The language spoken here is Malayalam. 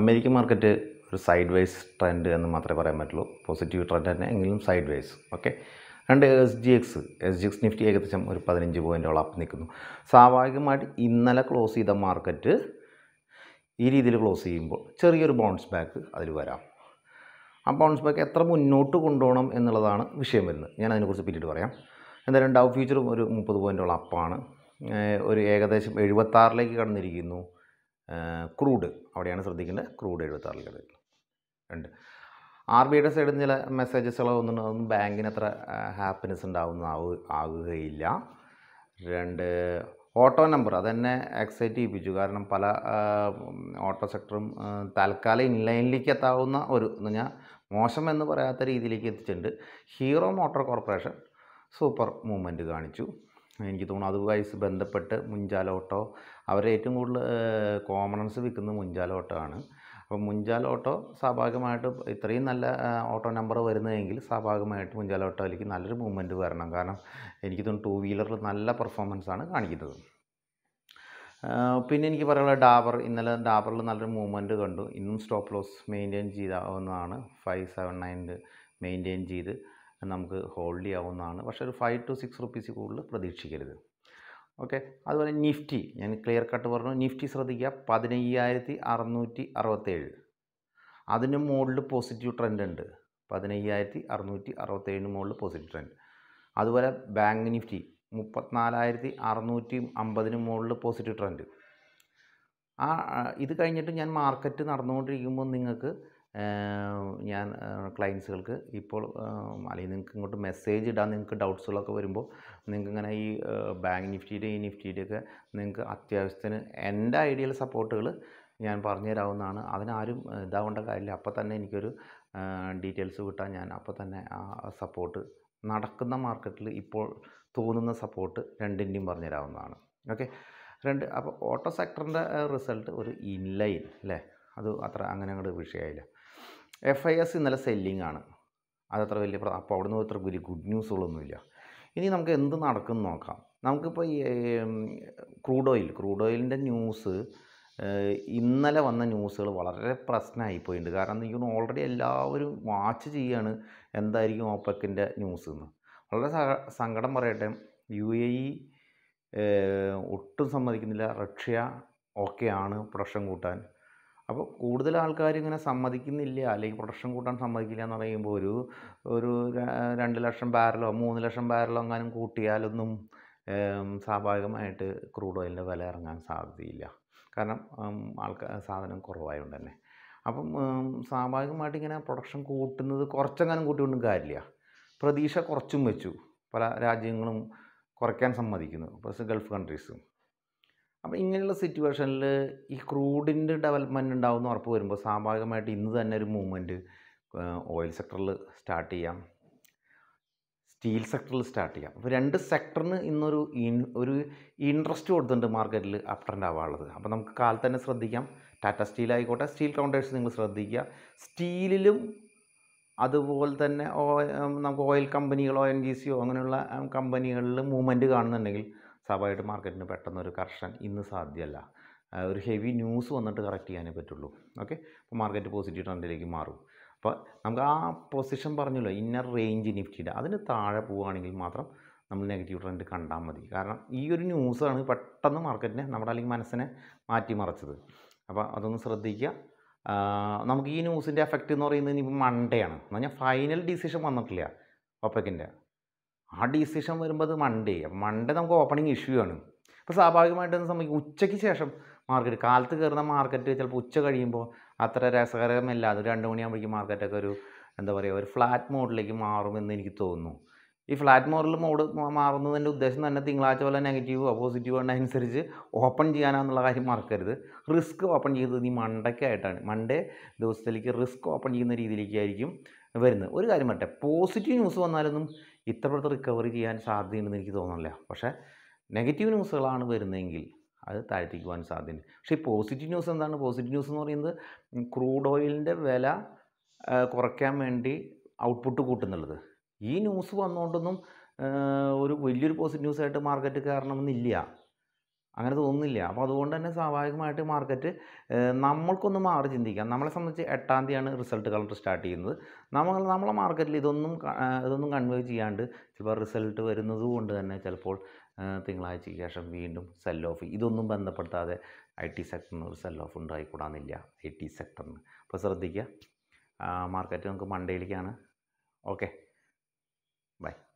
അമേരിക്കൻ മാർക്കറ്റ് ഒരു സൈഡ് വൈസ് ട്രെൻഡ് എന്ന് മാത്രമേ പറയാൻ പറ്റുള്ളൂ പോസിറ്റീവ് ട്രെൻഡ് തന്നെ എങ്കിലും സൈഡ് വൈസ് ഓക്കെ രണ്ട് S G X S G X Nifty ഏകദേശം ഒരു പതിനഞ്ച് പോയിൻറ്റോളം അപ്പ് നിൽക്കുന്നു സ്വാഭാവികമായിട്ട് ഇന്നലെ ക്ലോസ് ചെയ്ത മാർക്കറ്റ് ഈ രീതിയിൽ ക്ലോസ് ചെയ്യുമ്പോൾ ചെറിയൊരു ബൗൺസ് ബാക്ക് അതിൽ വരാം ആ ബൗൺസ് ബാക്ക് എത്ര മുന്നോട്ട് കൊണ്ടുപോകണം എന്നുള്ളതാണ് വിഷയം വരുന്നത് ഞാൻ അതിനെക്കുറിച്ച് പിന്നീട് പറയാം എന്തായാലും ഡൗ ഫ്യൂച്ചറും ഒരു മുപ്പത് പോയിൻറ്റോളം അപ്പാണ് ഒരു ഏകദേശം എഴുപത്താറിലേക്ക് കടന്നിരിക്കുന്നു ക്രൂഡ് അവിടെയാണ് ശ്രദ്ധിക്കേണ്ടത് ക്രൂഡ് എഴുപത്താറിൽ കിടക്കുന്നത് ഉണ്ട് ആർ ബി ഐയുടെ സൈഡിൽ ചില മെസ്സേജസുകളോ ഒന്നും ബാങ്കിന് അത്ര ഹാപ്പിനെസ് ഉണ്ടാവുന്ന ആകുകയില്ല രണ്ട് ഓട്ടോ നമ്പർ അതെന്നെ എക്സൈറ്റ് ചെയ്യിപ്പിച്ചു കാരണം പല ഓട്ടോ സെക്ടറും തൽക്കാലം ഇൻലൈനിലേക്ക് എത്താവുന്ന ഒരു എന്ന് ഞാൻ മോശം എന്ന് പറയാത്ത രീതിയിലേക്ക് എത്തിച്ചിട്ടുണ്ട് Hero Motor Corporation super movement കാണിച്ചു എനിക്ക് തോന്നുന്നു അതുമായി ബന്ധപ്പെട്ട് മുഞ്ചാൽ ഓട്ടോ അവർ ഏറ്റവും കൂടുതൽ കോമണൻസ് വിൽക്കുന്നത് മുഞ്ചാല ഓട്ടോ അപ്പോൾ മുഞ്ചാൽ ഓട്ടോ സ്വാഭാവികമായിട്ട് ഇത്രയും നല്ല ഓട്ടോ നമ്പർ വരുന്നതെങ്കിൽ സ്വാഭാവികമായിട്ട് മുഞ്ചാല ഓട്ടോയിലേക്ക് നല്ലൊരു മൂവ്മെൻറ്റ് വരണം കാരണം എനിക്ക് തോന്നുന്നു ടു വീലറിൽ നല്ല പെർഫോമൻസാണ് കാണിക്കുന്നത് പിന്നെ എനിക്ക് പറയാനുള്ള ഡാബർ ഇന്നലെ ഡാബറിൽ നല്ലൊരു മൂവ്മെൻറ്റ് കണ്ടു ഇന്നും സ്റ്റോപ്പ് ലോസ് മെയിൻറ്റെയിൻ ചെയ്താവുന്നതാണ് ഫൈവ് സെവൻ നയൻ്റെ മെയിൻറ്റെയിൻ ചെയ്ത് നമുക്ക് ഹോൾഡ് ചെയ്യാവുന്നതാണ് പക്ഷേ ഒരു ഫൈവ് ടു സിക്സ് റുപ്പീസ് കൂടുതൽ പ്രതീക്ഷിക്കരുത് ഓക്കെ അതുപോലെ നിഫ്റ്റി ഞാൻ ക്ലിയർ കട്ട് പറഞ്ഞു നിഫ്റ്റി ശ്രദ്ധിക്കുക പതിനയ്യായിരത്തി അറുന്നൂറ്റി അറുപത്തേഴ് അതിന് മുകളിൽ പോസിറ്റീവ് ട്രെൻഡ് ഉണ്ട് പതിനയ്യായിരത്തി അറുന്നൂറ്റി അറുപത്തേഴിന് മുകളിൽ പോസിറ്റീവ് ട്രെൻഡ് അതുപോലെ ബാങ്ക് നിഫ്റ്റി മുപ്പത്തിനാലായിരത്തി അറുന്നൂറ്റി അമ്പതിന് മുകളിൽ പോസിറ്റീവ് ട്രെൻഡ് ആ ഇത് കഴിഞ്ഞിട്ട് ഞാൻ മാർക്കറ്റ് നടന്നുകൊണ്ടിരിക്കുമ്പോൾ നിങ്ങൾക്ക് ഞാൻ ക്ലയൻസുകൾക്ക് ഇപ്പോൾ അല്ലെങ്കിൽ നിങ്ങൾക്ക് ഇങ്ങോട്ട് മെസ്സേജ് ഇടാൻ നിങ്ങൾക്ക് ഡൗട്ട്സുകളൊക്കെ വരുമ്പോൾ നിങ്ങൾക്ക് ഇങ്ങനെ ഈ ബാങ്ക് നിഫ്റ്റിയുടെ ഈ നിഫ്റ്റിയുടെയൊക്കെ നിങ്ങൾക്ക് അത്യാവശ്യത്തിന് എൻ്റെ ഐഡിയൽ സപ്പോർട്ടുകൾ ഞാൻ പറഞ്ഞു തരാവുന്നതാണ് അതിനാരും ഇതാവേണ്ട കാര്യമില്ല അപ്പോൾ തന്നെ എനിക്കൊരു ഡീറ്റെയിൽസ് കിട്ടാൻ ഞാൻ അപ്പോൾ തന്നെ ആ സപ്പോർട്ട് നടക്കുന്ന മാർക്കറ്റിൽ ഇപ്പോൾ തോന്നുന്ന സപ്പോർട്ട് രണ്ടിൻ്റെയും പറഞ്ഞു തരാവുന്നതാണ് ഓക്കെ രണ്ട് അപ്പോൾ ഓട്ടോ സെക്ടറിൻ്റെ റിസൾട്ട് ഒരു ഇൻലൈൻ അല്ലേ അത് അത്ര അങ്ങനെ അങ്ങോട്ട് വിഷയമായില്ല എഫ് ഐ എസ് ഇന്നലെ സെല്ലിംഗ് ആണ് അതത്ര വലിയ അപ്പോൾ അവിടെ നിന്ന് അത്ര വലിയ ഗുഡ് ന്യൂസുകളൊന്നുമില്ല ഇനി നമുക്ക് എന്ത് എന്ന് നോക്കാം നമുക്കിപ്പോൾ ഈ ക്രൂഡ് ഓയിൽ ക്രൂഡ് ഓയിലിൻ്റെ ന്യൂസ് ഇന്നലെ വന്ന ന്യൂസുകൾ വളരെ പ്രശ്നമായിപ്പോയിട്ടുണ്ട് കാരണം എന്ന് വെച്ചാൽ ഓൾറെഡി എല്ലാവരും വാച്ച് ചെയ്യാണ് എന്തായിരിക്കും ഓപ്പക്കിൻ്റെ ന്യൂസ് എന്ന് വളരെ സങ്കടം പറയട്ടെ യു എ ഇ ഒട്ടും സമ്മതിക്കുന്നില്ല റഷ്യ ഓക്കെയാണ് പ്രൊഡക്ഷൻ കൂട്ടാൻ അപ്പോൾ കൂടുതൽ ആൾക്കാർ ഇങ്ങനെ സമ്മതിക്കുന്നില്ല അല്ലെങ്കിൽ പ്രൊഡക്ഷൻ കൂട്ടാൻ സമ്മതിക്കില്ല എന്ന് പറയുമ്പോൾ ഒരു ഒരു രണ്ട് ലക്ഷം ബാരലോ മൂന്ന് ലക്ഷം ബാരലോ എങ്ങാനും കൂട്ടിയാലൊന്നും സ്വാഭാവികമായിട്ട് ക്രൂഡ് ഓയിലിൻ്റെ വില ഇറങ്ങാൻ സാധ്യതയില്ല കാരണം ആൾക്കാർ സാധനം കുറവായതുകൊണ്ട് തന്നെ അപ്പം സ്വാഭാവികമായിട്ട് ഇങ്ങനെ പ്രൊഡക്ഷൻ കൂട്ടുന്നത് കുറച്ചെങ്ങാനും കൂട്ടിയൊന്നും കാര്യമില്ല പ്രതീക്ഷ കുറച്ചും വെച്ചു പല രാജ്യങ്ങളും കുറയ്ക്കാൻ സമ്മതിക്കുന്നു പ്രസ് ഗൾഫ് കൺട്രീസും അപ്പോൾ ഇങ്ങനെയുള്ള സിറ്റുവേഷനിൽ ഈ ക്രൂഡിൻ്റെ ഡെവലപ്മെൻറ്റ് ഉണ്ടാവുമെന്ന് ഉറപ്പ് വരുമ്പോൾ സ്വാഭാവികമായിട്ട് ഇന്ന് തന്നെ ഒരു മൂവ്മെൻറ്റ് ഓയിൽ സെക്ടറിൽ സ്റ്റാർട്ട് ചെയ്യാം സ്റ്റീൽ സെക്ടറിൽ സ്റ്റാർട്ട് ചെയ്യാം അപ്പോൾ രണ്ട് സെക്ടറിന് ഇന്നൊരു ഒരു ഇൻട്രസ്റ്റ് കൊടുത്തിട്ടുണ്ട് മാർക്കറ്റിൽ അപ്ട്രെൻഡ് ആവാനുള്ളത് അപ്പോൾ നമുക്ക് കാലത്ത് തന്നെ ശ്രദ്ധിക്കാം ടാറ്റ സ്റ്റീൽ ആയിക്കോട്ടെ സ്റ്റീൽ കൗണ്ടേഴ്സ് നിങ്ങൾ ശ്രദ്ധിക്കുക സ്റ്റീലിലും അതുപോലെ തന്നെ നമുക്ക് ഓയിൽ കമ്പനികളോ എൻ ജി സിയോ അങ്ങനെയുള്ള കമ്പനികളിൽ മൂവ്മെൻറ്റ് കാണുന്നുണ്ടെങ്കിൽ സ്വാഭാവികമായിട്ട് മാർക്കറ്റിന് ഒരു കർഷൻ ഇന്ന് സാധ്യമല്ല ഒരു ഹെവി ന്യൂസ് വന്നിട്ട് കറക്റ്റ് ചെയ്യാനേ പറ്റുള്ളൂ ഓക്കെ അപ്പോൾ മാർക്കറ്റ് പോസിറ്റീവ് ട്രെൻഡിലേക്ക് മാറും അപ്പോൾ നമുക്ക് ആ പൊസിഷൻ പറഞ്ഞല്ലോ ഇന്നർ റേഞ്ച് നിഫ്റ്റിയുടെ അതിന് താഴെ പോവുകയാണെങ്കിൽ മാത്രം നമ്മൾ നെഗറ്റീവ് ട്രെൻഡ് കണ്ടാൽ മതി കാരണം ഈ ഒരു ന്യൂസാണ് പെട്ടെന്ന് മാർക്കറ്റിനെ നമ്മുടെ അല്ലെങ്കിൽ മനസ്സിനെ മാറ്റിമറിച്ചത് അപ്പോൾ അതൊന്ന് ശ്രദ്ധിക്കുക നമുക്ക് ഈ ന്യൂസിൻ്റെ എഫക്റ്റ് എന്ന് പറയുന്നത് ഇനി മൺഡേ ആണ് എന്ന് പറഞ്ഞാൽ ഫൈനൽ ഡിസിഷൻ വന്നിട്ടില്ല ഒപ്പക്കിൻ്റെ ആ ഡിസിഷൻ വരുമ്പോൾ അത് മൺഡേ അപ്പം മൺഡേ നമുക്ക് ഓപ്പണിംഗ് ഇഷ്യൂ ആണ് അപ്പോൾ സ്വാഭാവികമായിട്ടും സംഭവിക്കും ഉച്ചയ്ക്ക് ശേഷം മാർക്കറ്റ് കാലത്ത് കയറുന്ന മാർക്കറ്റ് ചിലപ്പോൾ ഉച്ച കഴിയുമ്പോൾ അത്ര രസകരമല്ല അത് രണ്ട് മണിയാകുമ്പോഴേക്കും മാർക്കറ്റൊക്കെ ഒരു എന്താ പറയുക ഒരു ഫ്ലാറ്റ് മോഡിലേക്ക് മാറുമെന്ന് എനിക്ക് തോന്നുന്നു ഈ ഫ്ലാറ്റ് മോറൽ മോഡ് മാറുന്നതിൻ്റെ ഉദ്ദേശം തന്നെ തിങ്കളാഴ്ച പോലെ നെഗറ്റീവ് പോസിറ്റീവ് അനുസരിച്ച് ഓപ്പൺ ചെയ്യാനാന്നുള്ള കാര്യം മറക്കരുത് റിസ്ക് ഓപ്പൺ ചെയ്തത് നീ മണ്ടയ്ക്കായിട്ടാണ് മണ്ടേ ദിവസത്തിലേക്ക് റിസ്ക് ഓപ്പൺ ചെയ്യുന്ന രീതിയിലേക്കായിരിക്കും വരുന്നത് ഒരു കാര്യം പറ്റേ പോസിറ്റീവ് ന്യൂസ് വന്നാലൊന്നും ഇത്രപ്പെടുത്ത് റിക്കവറി ചെയ്യാൻ സാധ്യതയുണ്ടെന്ന് എനിക്ക് തോന്നുന്നില്ല പക്ഷേ നെഗറ്റീവ് ന്യൂസുകളാണ് വരുന്നതെങ്കിൽ അത് താഴ്ത്തിക്കുവാൻ സാധ്യതയുണ്ട് പക്ഷേ ഈ പോസിറ്റീവ് ന്യൂസ് എന്താണ് പോസിറ്റീവ് ന്യൂസ് എന്ന് പറയുന്നത് ക്രൂഡ് ഓയിലിൻ്റെ വില കുറയ്ക്കാൻ വേണ്ടി ഔട്ട്പുട്ട് കൂട്ടുന്നുള്ളത് ഈ ന്യൂസ് വന്നുകൊണ്ടൊന്നും ഒരു വലിയൊരു പോസിറ്റീവ് ന്യൂസായിട്ട് മാർക്കറ്റ് കയറണമെന്നില്ല അങ്ങനെ തോന്നുന്നില്ല അപ്പോൾ അതുകൊണ്ട് തന്നെ സ്വാഭാവികമായിട്ട് മാർക്കറ്റ് നമ്മൾക്കൊന്ന് മാറി ചിന്തിക്കാം നമ്മളെ സംബന്ധിച്ച് എട്ടാം തീയതിയാണ് റിസൾട്ട് കലണ്ടർ സ്റ്റാർട്ട് ചെയ്യുന്നത് നമ്മൾ നമ്മളെ മാർക്കറ്റിൽ ഇതൊന്നും ഇതൊന്നും കൺവേ ചെയ്യാണ്ട് ചിലപ്പോൾ റിസൾട്ട് വരുന്നത് കൊണ്ട് തന്നെ ചിലപ്പോൾ തിങ്കളാഴ്ചയ്ക്ക് ശേഷം വീണ്ടും സെൽ ഓഫ് ഇതൊന്നും ബന്ധപ്പെടുത്താതെ ഐ ടി സെക്ടറിന് ഒരു സെൽ ഓഫ് ഉണ്ടായിക്കൂടാന്നില്ല ഐ ടി സെക്ടറിന് അപ്പോൾ ശ്രദ്ധിക്കുക മാർക്കറ്റ് നമുക്ക് മൺഡേയിലേക്കാണ് ഓക്കെ Bye.